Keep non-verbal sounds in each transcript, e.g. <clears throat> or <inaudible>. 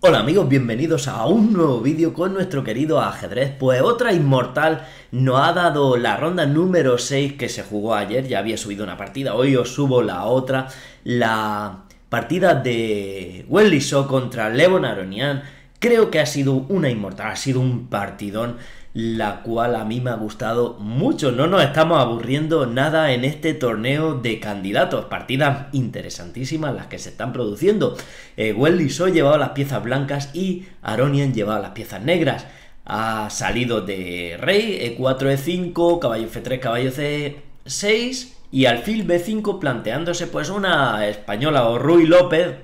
Hola amigos, bienvenidos a un nuevo vídeo con nuestro querido ajedrez. Pues otra inmortal nos ha dado la ronda número 6 que se jugó ayer, ya había subido una partida, hoy os subo la otra, la partida de Wesley So contra Levon Aronian. Creo que ha sido una inmortal, ha sido un partidón la cual a mí me ha gustado mucho. No nos estamos aburriendo nada en este torneo de candidatos. Partidas interesantísimas las que se están produciendo. Eh, Welly so llevaba las piezas blancas y Aronian llevaba las piezas negras. Ha salido de rey, e4, e5, caballo f3, caballo c6 y alfil b5 planteándose pues una española o Rui López.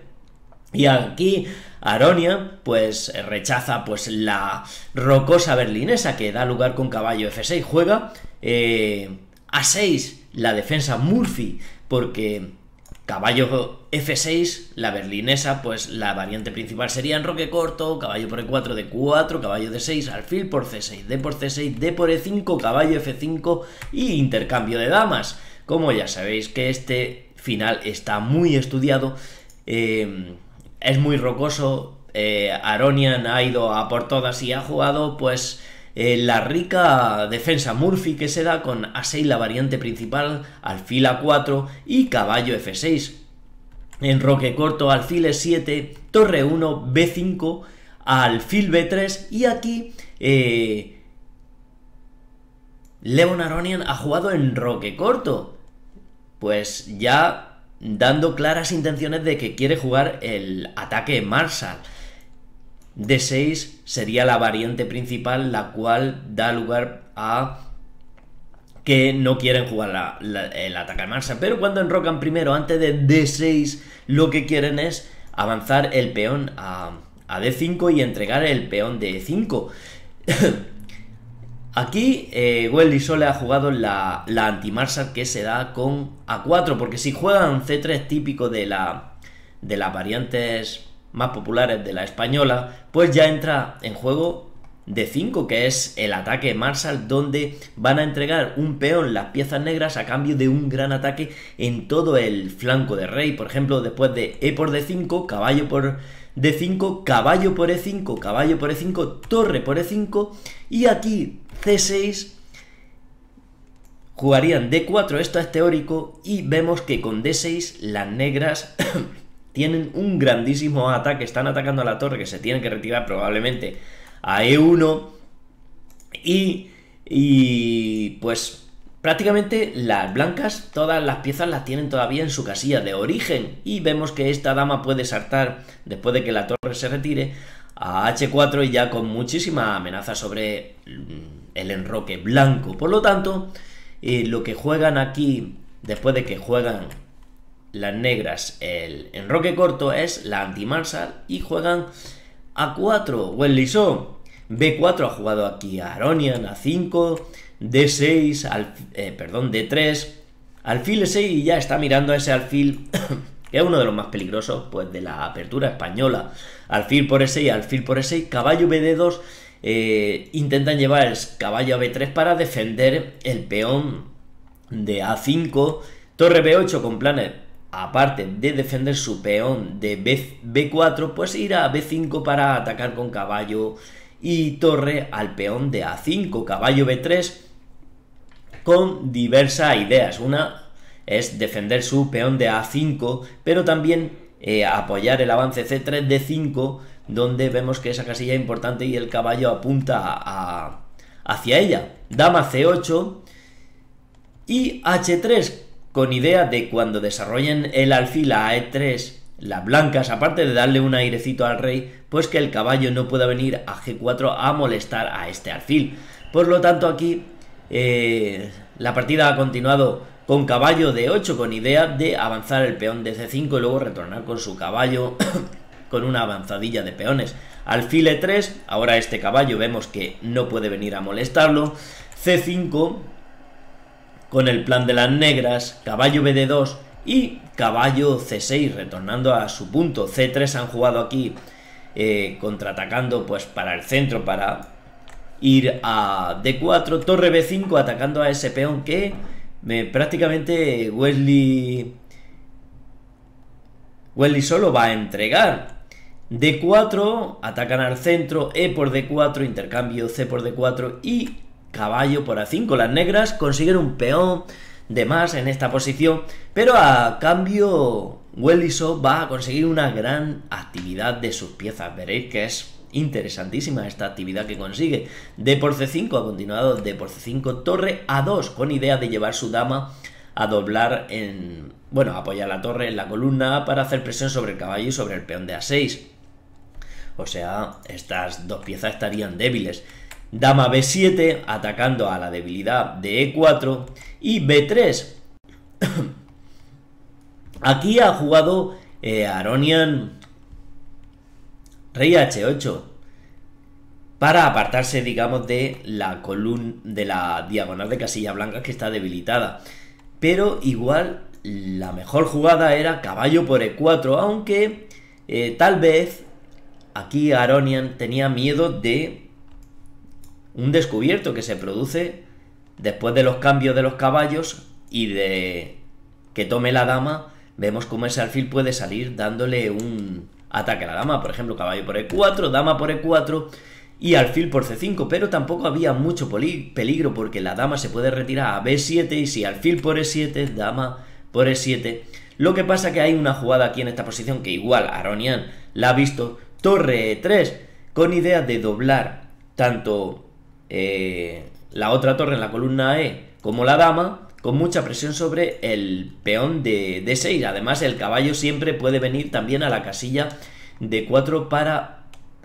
Y aquí Aronia, pues rechaza pues la rocosa berlinesa que da lugar con caballo F6, juega eh, A6 la defensa Murphy, porque caballo F6, la berlinesa, pues la variante principal sería en roque corto, caballo por E4, de 4 caballo de 6 alfil por C6, D por C6, D por E5, caballo F5 y intercambio de damas. Como ya sabéis que este final está muy estudiado, eh, es muy rocoso. Eh, Aronian ha ido a por todas y ha jugado, pues, eh, la rica defensa Murphy que se da con A6 la variante principal, alfil A4 y caballo F6. En roque corto, alfil E7, torre 1, B5, alfil B3 y aquí eh, Leon Aronian ha jugado en roque corto. Pues ya dando claras intenciones de que quiere jugar el ataque Marshall. D6 sería la variante principal, la cual da lugar a que no quieren jugar el ataque Marshall. Pero cuando enrocan primero, antes de D6, lo que quieren es avanzar el peón a, D5 y entregar el peón de 5 <laughs> Aquí eh, y Sole ha jugado la, anti-Marshall que se da con A4, porque si juegan C3 típico de, la, de las variantes más populares de la española, pues ya entra en juego D5, que es el ataque Marshall, donde van a entregar un peón las piezas negras a cambio de un gran ataque en todo el flanco de rey. Por ejemplo, después de E por D5, caballo por D5, caballo por E5, caballo por E5, torre por E5, y aquí C6 jugarían D4, esto es teórico, y vemos que con D6 las negras <coughs> tienen un grandísimo ataque, están atacando a la torre que se tiene que retirar probablemente a E1 y, y pues prácticamente las blancas, todas las piezas las tienen todavía en su casilla de origen y vemos que esta dama puede saltar después de que la torre se retire a H4 y ya con muchísima amenaza sobre mm, el enroque blanco. Por lo tanto, eh, lo que juegan aquí, después de que juegan las negras el enroque corto, es la antimarsal y juegan A4, Wellison. B4 ha jugado aquí a Aronian, A5, D6, eh, perdón, D3, alfil E6 y ya está mirando a ese alfil <coughs> que es uno de los más peligrosos pues de la apertura española. Alfil por E6, alfil por E6, caballo BD2 eh, intentan llevar el caballo a B3 para defender el peón de A5, torre B8 con planes aparte de defender su peón de B, 4 pues ir a B5 para atacar con caballo y torre al peón de A5, caballo B3, con diversas ideas. Una es defender su peón de A5, pero también eh, apoyar el avance C3, D5, donde vemos que esa casilla es importante y el caballo apunta a, hacia ella. Dama C8 y H3, con idea de cuando desarrollen el alfil a E3, las blancas, aparte de darle un airecito al rey, pues que el caballo no pueda venir a G4 a molestar a este alfil. Por lo tanto aquí eh, la partida ha continuado con caballo d 8 con idea de avanzar el peón de C5 y luego retornar con su caballo con una avanzadilla de peones. Alfil 3 ahora este caballo vemos que no puede venir a molestarlo. C5, con el plan de las negras, caballo BD2 y caballo C6, retornando a su punto. C3 han jugado aquí eh, contraatacando pues para el centro, para ir a D4, torre B5 atacando a ese peón que me eh, prácticamente Wesley... Wesley solo va a entregar D4, atacan al centro, E por D4, intercambio C por D4 y caballo por A5. Las negras consiguen un peón de más en esta posición, pero a cambio Welliso va a conseguir una gran actividad de sus piezas. Veréis que es interesantísima esta actividad que consigue. D por C5 ha continuado, D por C5, torre A2, con idea de llevar su dama a doblar en... bueno, apoyar la torre en la columna para hacer presión sobre el caballo y sobre el peón de A6. O sea, estas dos piezas estarían débiles. Dama B7 atacando a la debilidad de E4 y B3. <coughs> Aquí ha jugado eh, Aronian Rey H8 para apartarse, digamos, de la columna de la diagonal de casilla blanca que está debilitada. Pero igual la mejor jugada era caballo por E4, aunque eh, tal vez aquí Aronian tenía miedo de un descubierto que se produce después de los cambios de los caballos y de que tome la dama. Vemos cómo ese alfil puede salir dándole un ataque a la dama. Por ejemplo, caballo por E4, dama por E4 y alfil por C5. Pero tampoco había mucho peligro porque la dama se puede retirar a B7 y si alfil por E7, dama por E7. Lo que pasa que hay una jugada aquí en esta posición que igual Aronian la ha visto, torre 3, con idea de doblar tanto eh, la otra torre en la columna E como la dama, con mucha presión sobre el peón de D6. Además, el caballo siempre puede venir también a la casilla de 4 para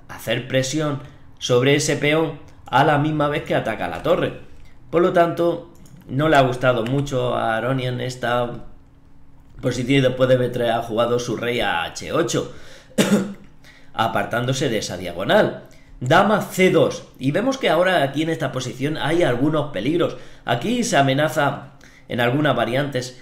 hacer presión sobre ese peón a la misma vez que ataca la torre. Por lo tanto, no le ha gustado mucho a Aronian esta posición y después de ha jugado su rey a H8. <coughs> apartándose de esa diagonal. Dama C2. Y vemos que ahora aquí en esta posición hay algunos peligros. Aquí se amenaza en algunas variantes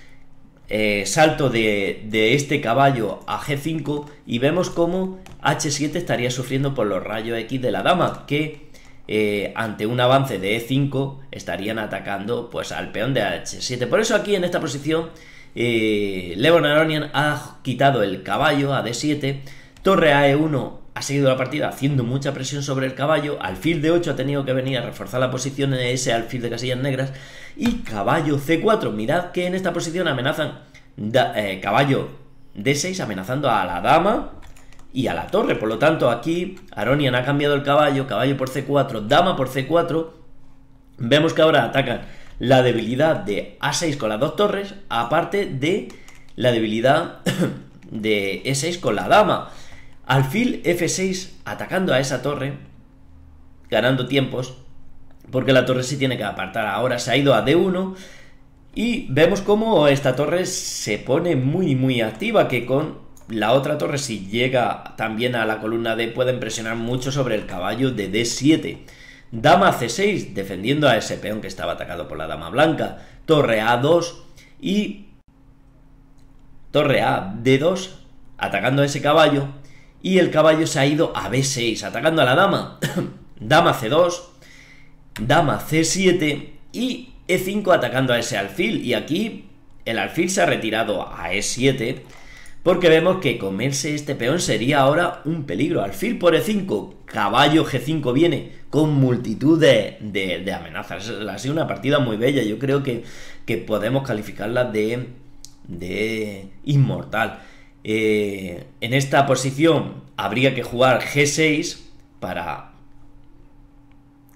eh, salto de, este caballo a G5 y vemos como H7 estaría sufriendo por los rayos X de la dama que eh, ante un avance de E5 estarían atacando pues al peón de H7. Por eso aquí en esta posición eh, Leon Aronian ha quitado el caballo a D7 Torre AE1 ha seguido la partida haciendo mucha presión sobre el caballo, alfil de 8 ha tenido que venir a reforzar la posición en ese alfil de casillas negras y caballo C4, mirad que en esta posición amenazan eh, caballo D6 amenazando a la dama y a la torre, por lo tanto aquí Aronian ha cambiado el caballo, caballo por C4, dama por C4, vemos que ahora atacan la debilidad de A6 con las dos torres, aparte de la debilidad <coughs> de E6 con la dama. Alfil F6 atacando a esa torre, ganando tiempos, porque la torre sí tiene que apartar. Ahora se ha ido a D1 y vemos cómo esta torre se pone muy muy activa, que con la otra torre si llega también a la columna D pueden presionar mucho sobre el caballo de D7. Dama C6 defendiendo a ese peón que estaba atacado por la dama blanca. Torre A2 y torre A D2 atacando a ese caballo y el caballo se ha ido a B6, atacando a la dama. <coughs> dama C2, dama C7 y E5 atacando a ese alfil. Y aquí el alfil se ha retirado a E7 porque vemos que comerse este peón sería ahora un peligro. Alfil por E5, caballo G5 viene con multitud de, amenazas. Ha sido una partida muy bella, yo creo que, que podemos calificarla de, de inmortal. Eh, en esta posición habría que jugar G6 para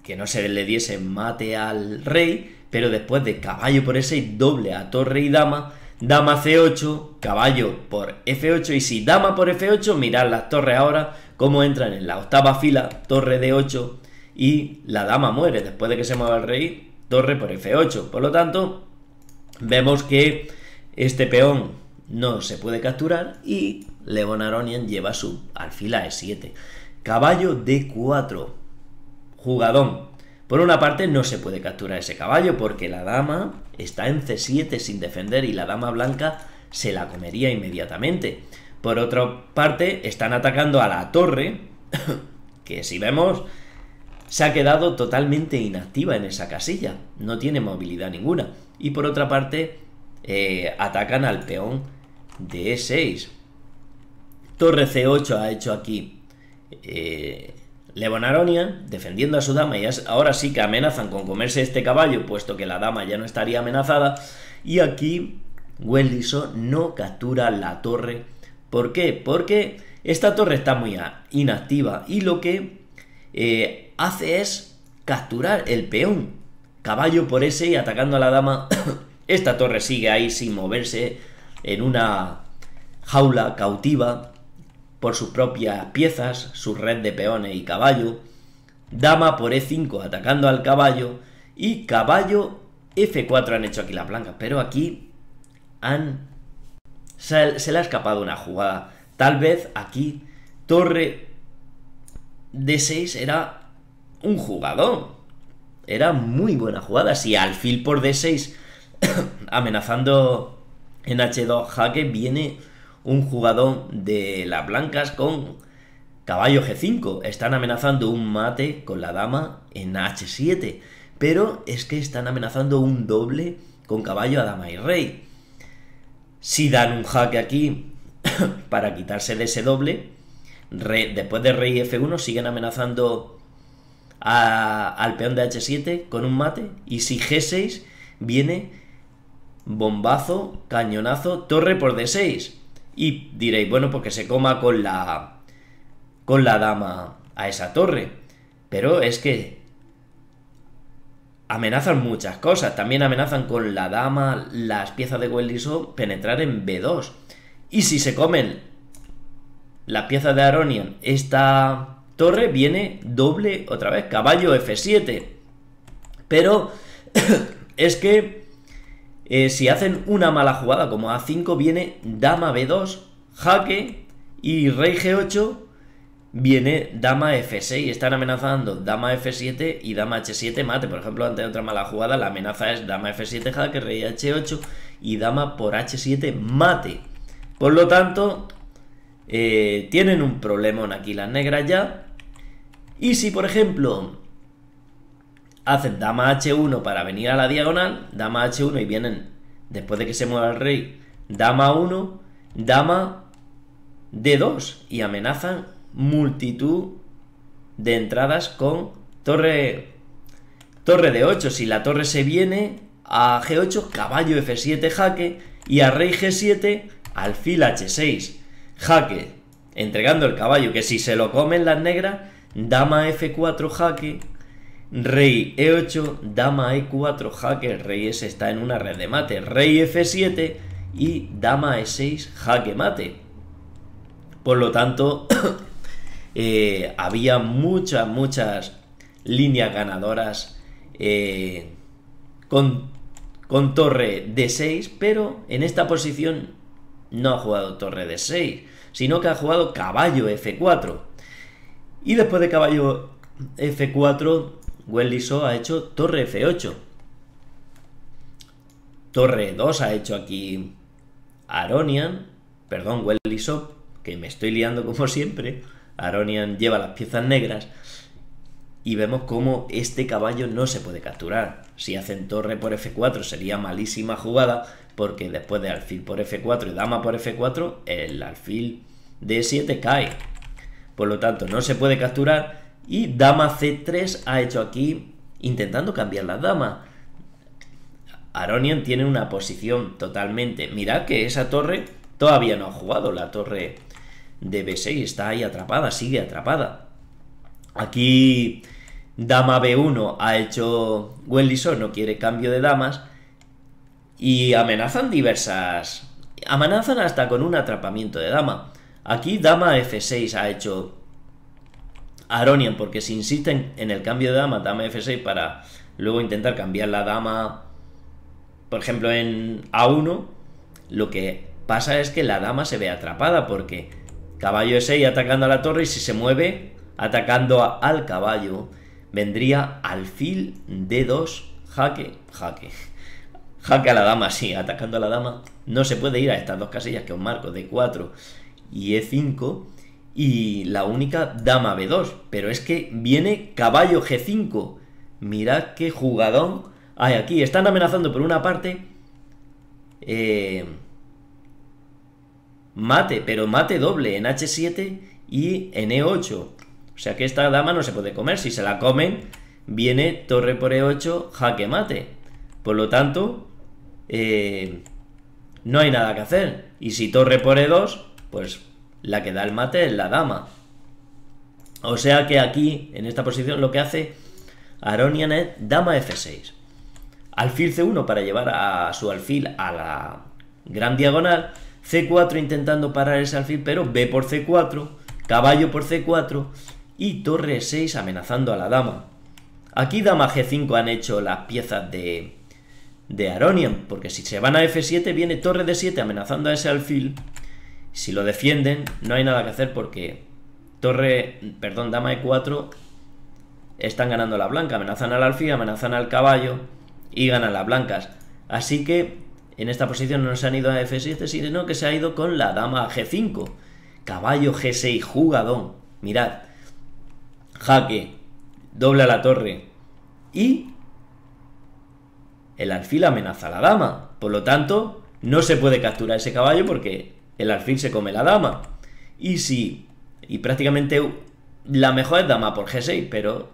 que no se le diese mate al rey, pero después de caballo por E6 doble a torre y dama, dama C8, caballo por F8 y si dama por F8, mirad las torres ahora cómo entran en la octava fila, torre D8 y la dama muere después de que se mueva el rey, torre por F8. Por lo tanto, vemos que este peón no se puede capturar y Levon Aronian lleva su ...alfila a E7. Caballo D4. Jugadón. Por una parte no se puede capturar ese caballo porque la dama está en C7 sin defender y la dama blanca se la comería inmediatamente. Por otra parte están atacando a la torre <coughs> que si vemos se ha quedado totalmente inactiva en esa casilla. No tiene movilidad ninguna. Y por otra parte eh, atacan al peón de 6 e Torre C8 ha hecho aquí eh, defendiendo a su dama, y ahora sí que amenazan con comerse este caballo, puesto que la dama ya no estaría amenazada. Y aquí Wendyso no captura la torre. ¿Por qué? Porque esta torre está muy inactiva y lo que eh, hace es capturar el peón. Caballo por ese y atacando a la dama. <coughs> esta torre sigue ahí sin moverse en una jaula cautiva por sus propias piezas, su red de peones y caballo, dama por e5 atacando al caballo y caballo f4 han hecho aquí la blanca, pero aquí han se, se, le ha escapado una jugada. Tal vez aquí torre d6 era un jugador. Era muy buena jugada. Si alfil por d6 <coughs> amenazando en H2 jaque viene un jugador de las blancas con caballo G5. Están amenazando un mate con la dama en H7. Pero es que están amenazando un doble con caballo a dama y rey. Si dan un jaque aquí <coughs> para quitarse de ese doble, después de rey F1 siguen amenazando al peón de H7 con un mate. Y si G6 viene bombazo, cañonazo, torre por d6. Y diréis, bueno, porque pues se coma con la con la dama a esa torre. Pero es que amenazan muchas cosas. También amenazan con la dama, las piezas de o penetrar en B2. Y si se comen las piezas de Aronian, esta torre viene doble otra vez, caballo F7. Pero <coughs> es que eh, si hacen una mala jugada como A5 viene dama B2, jaque y rey G8 viene dama F6. Están amenazando dama F7 y dama H7 mate. Por ejemplo, ante otra mala jugada la amenaza es dama F7 jaque, rey H8 y dama por H7 mate. Por lo tanto, eh, tienen un problemón aquí las negras ya. Y si por ejemplo Hacen dama h1 para venir a la diagonal, dama h1 y vienen, después de que se mueva el rey, dama 1, dama d2 y amenazan multitud de entradas con torre torre d 8. Si la torre se viene a g8, caballo f7 jaque y a rey g7 alfil h6 jaque, entregando el caballo que si se lo comen las negras, dama f4 jaque Rey E8, Dama E4, Jaque, Rey S está en una red de mate, Rey F7 y Dama E6, Jaque mate. Por lo tanto, <coughs> eh, había muchas, muchas líneas ganadoras eh, con, torre d 6, pero en esta posición no ha jugado torre d 6, sino que ha jugado caballo F4. Y después de caballo F4, Wenli ha hecho torre F8. Torre 2 ha hecho aquí Aronian. Perdón, Wenli que me estoy liando como siempre. Aronian lleva las piezas negras. Y vemos cómo este caballo no se puede capturar. Si hacen torre por F4 sería malísima jugada, porque después de alfil por F4 y dama por F4, el alfil D7 cae. Por lo tanto, no se puede capturar y dama c3 ha hecho aquí intentando cambiar la dama. Aronian tiene una posición totalmente... Mirad que esa torre todavía no ha jugado, la torre de b6 está ahí atrapada, sigue atrapada. Aquí dama b1 ha hecho... Wellison no quiere cambio de damas y amenazan diversas... Amenazan hasta con un atrapamiento de dama. Aquí dama f6 ha hecho Aronian, porque si insisten en el cambio de dama, dama F6, para luego intentar cambiar la dama, por ejemplo, en A1, lo que pasa es que la dama se ve atrapada, porque caballo E6 atacando a la torre, y si se mueve atacando al caballo, vendría alfil D2, jaque, jaque. Jaque a la dama, sí, atacando a la dama. No se puede ir a estas dos casillas que os marco, D4 y E5 y la única dama b2. Pero es que viene caballo g5. Mirad qué jugadón hay aquí. Están amenazando por una parte... Eh, mate, pero mate doble en h7 y en e8. O sea que esta dama no se puede comer. Si se la comen, viene torre por e8, jaque mate. Por lo tanto, eh, no hay nada que hacer. Y si torre por e2, pues la que da el mate es la dama. O sea que aquí, en esta posición, lo que hace Aronian es dama f6. Alfil c1 para llevar a su alfil a la gran diagonal. c4 intentando parar ese alfil, pero b por c4, caballo por c4 y torre 6 amenazando a la dama. Aquí dama g5 han hecho las piezas de, de Aronian, porque si se van a f7 viene torre d7 amenazando a ese alfil si lo defienden, no hay nada que hacer porque torre, perdón, dama e4 están ganando la blanca, amenazan al alfil, amenazan al caballo y ganan las blancas. Así que en esta posición no se han ido a f7, sino que se ha ido con la dama g5. Caballo g6, jugadón. Mirad. Jaque, dobla la torre y el alfil amenaza a la dama. Por lo tanto, no se puede capturar ese caballo porque el alfil se come la dama. Y si. Y prácticamente la mejor es dama por G6, pero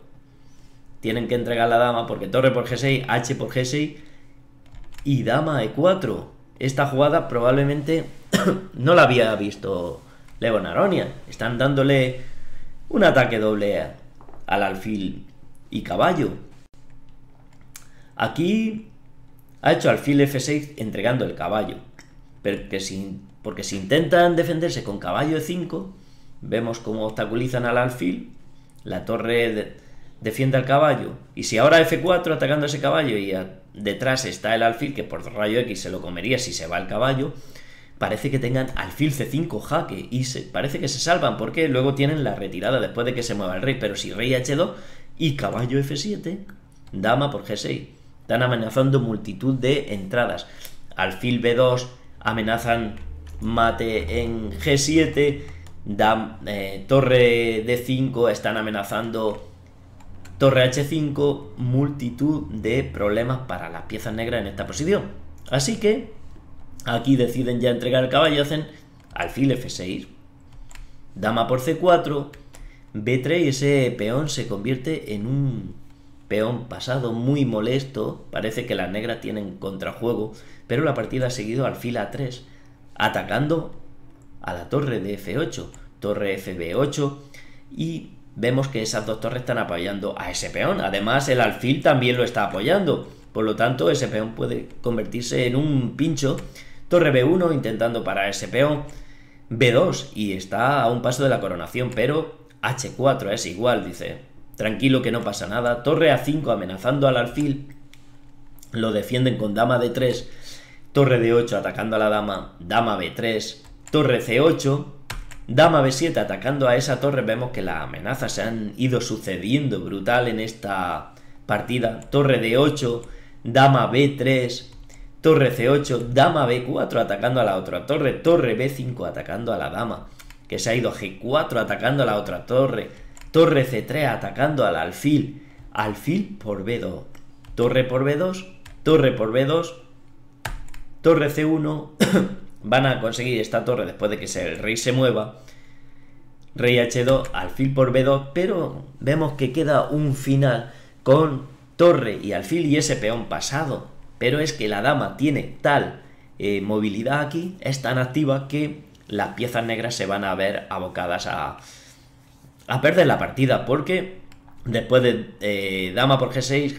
tienen que entregar la dama porque torre por G6, H por G6 y dama E4. Esta jugada probablemente <coughs> no la había visto le Aronia. Están dándole un ataque doble al alfil y caballo. Aquí ha hecho alfil F6 entregando el caballo. Pero que sin... Porque si intentan defenderse con caballo e 5, vemos cómo obstaculizan al alfil, la torre defiende al caballo, y si ahora F4 atacando a ese caballo y detrás está el alfil, que por rayo X se lo comería si se va el caballo, parece que tengan alfil C5 jaque, y se, parece que se salvan, porque luego tienen la retirada después de que se mueva el rey, pero si rey H2 y caballo F7, dama por G6, están amenazando multitud de entradas, alfil B2 amenazan mate en G7, eh, torre D5, están amenazando torre H5, multitud de problemas para las piezas negras en esta posición. Así que aquí deciden ya entregar el caballo, hacen alfil F6, dama por C4, B3 y ese peón se convierte en un peón pasado muy molesto, parece que las negras tienen contrajuego, pero la partida ha seguido alfil A3, atacando a la torre de F8, torre FB8 y vemos que esas dos torres están apoyando a ese peón. Además el alfil también lo está apoyando, por lo tanto ese peón puede convertirse en un pincho. Torre B1 intentando parar ese peón. B2 y está a un paso de la coronación, pero H4 es igual, dice. Tranquilo que no pasa nada. Torre A5 amenazando al alfil. Lo defienden con dama D3 torre d 8 atacando a la dama, dama b3, torre c8, dama b7 atacando a esa torre, vemos que las amenazas se han ido sucediendo brutal en esta partida, torre d8, dama b3, torre c8, dama b4 atacando a la otra torre, torre b5 atacando a la dama, que se ha ido g4 atacando a la otra torre, torre c3 atacando al alfil, alfil por b2, torre por b2, torre por b2, torre C1, <clears throat> van a conseguir esta torre después de que el rey se mueva, rey H2, alfil por B2, pero vemos que queda un final con torre y alfil y ese peón pasado. Pero es que la dama tiene tal eh, movilidad aquí, es tan activa que las piezas negras se van a ver abocadas a, a perder la partida, porque después de eh, dama por G6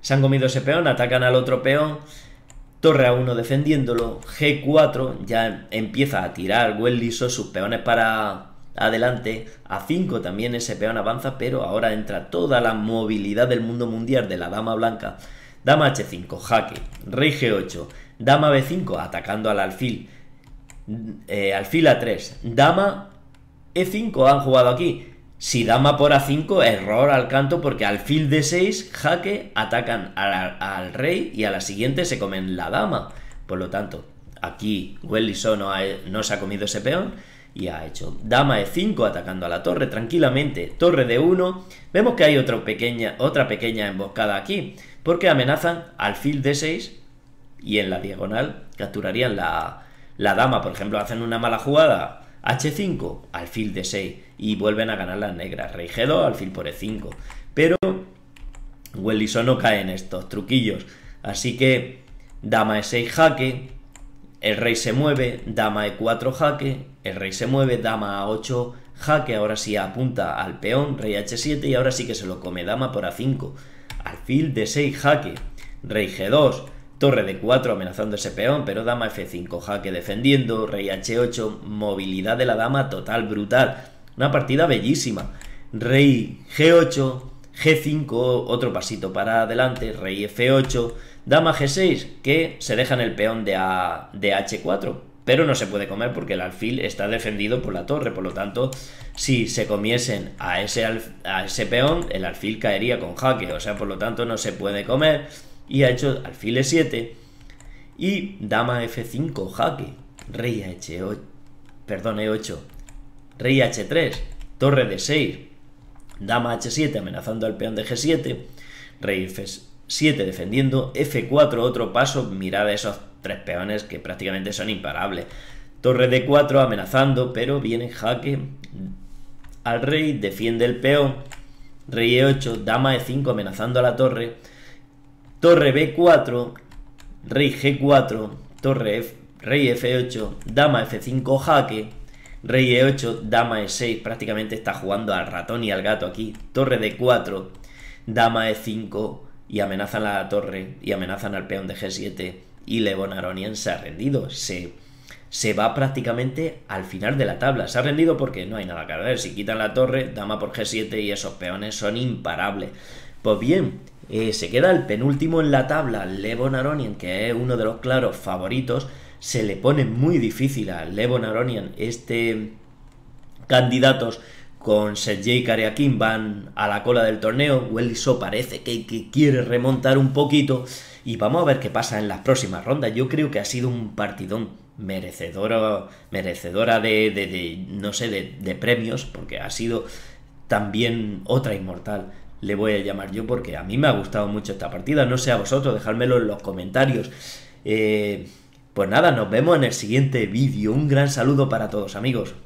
se han comido ese peón, atacan al otro peón, Torre a 1 defendiéndolo, G4 ya empieza a tirar Well liso sus peones para adelante, a 5 también ese peón avanza, pero ahora entra toda la movilidad del mundo mundial de la dama blanca. Dama H5, jaque, rey G8, dama B5 atacando al alfil, mm, eh, alfil A3, dama E5 han jugado aquí, si dama por a5, error al canto porque al fil de 6, jaque, atacan al, rey y a la siguiente se comen la dama. Por lo tanto, aquí Wellison no, no se ha comido ese peón y ha hecho dama e5 atacando a la torre tranquilamente, torre de 1. Vemos que hay pequeña, otra pequeña emboscada aquí porque amenazan al fil de 6 y en la diagonal capturarían la, la dama. Por ejemplo, hacen una mala jugada, h5, alfil de 6 y vuelven a ganar las negras. Rey G2, alfil por E5. Pero Wellison no cae en estos truquillos. Así que dama E6 jaque, el rey se mueve, dama E4 jaque, el rey se mueve, dama A8 jaque, ahora sí apunta al peón, rey H7 y ahora sí que se lo come dama por A5. Alfil de 6 jaque, rey G2, torre de 4 amenazando ese peón, pero dama F5 jaque defendiendo, rey H8, movilidad de la dama total brutal. Una partida bellísima. Rey G8, G5, otro pasito para adelante, Rey F8, Dama G6, que se deja en el peón de, de H4. Pero no se puede comer porque el alfil está defendido por la torre. Por lo tanto, si se comiesen a ese, a ese peón, el alfil caería con jaque. O sea, por lo tanto, no se puede comer. Y ha hecho alfil E7 y dama F5, jaque. Rey H8. Perdón, E8 rey h3, torre d 6, dama h7 amenazando al peón de g7, rey f7 defendiendo, f4 otro paso, mirad esos tres peones que prácticamente son imparables. Torre d 4 amenazando, pero viene jaque al rey, defiende el peón, rey e8, dama e5 amenazando a la torre, torre b4, rey g4, torre f, rey f8, dama f5 jaque, Rey e 8, dama e 6, prácticamente está jugando al ratón y al gato aquí. Torre d 4, dama e 5 y amenazan la torre y amenazan al peón de G7 y Levon Aronian se ha rendido, se, se va prácticamente al final de la tabla. Se ha rendido porque no hay nada que ver. Si quitan la torre, dama por G7 y esos peones son imparables. Pues bien, eh, se queda el penúltimo en la tabla, Levon Aronian, que es uno de los claros favoritos se le pone muy difícil a Levon Aronian. Este candidatos con Sergei Kariakin van a la cola del torneo. Welliso parece que, quiere remontar un poquito. Y vamos a ver qué pasa en las próximas rondas. Yo creo que ha sido un partidón merecedora, merecedora de, de, no sé, de, premios, porque ha sido también otra inmortal le voy a llamar yo porque a mí me ha gustado mucho esta partida. No sé a vosotros, dejármelo en los comentarios. Eh, pues nada, nos vemos en el siguiente vídeo. Un gran saludo para todos amigos.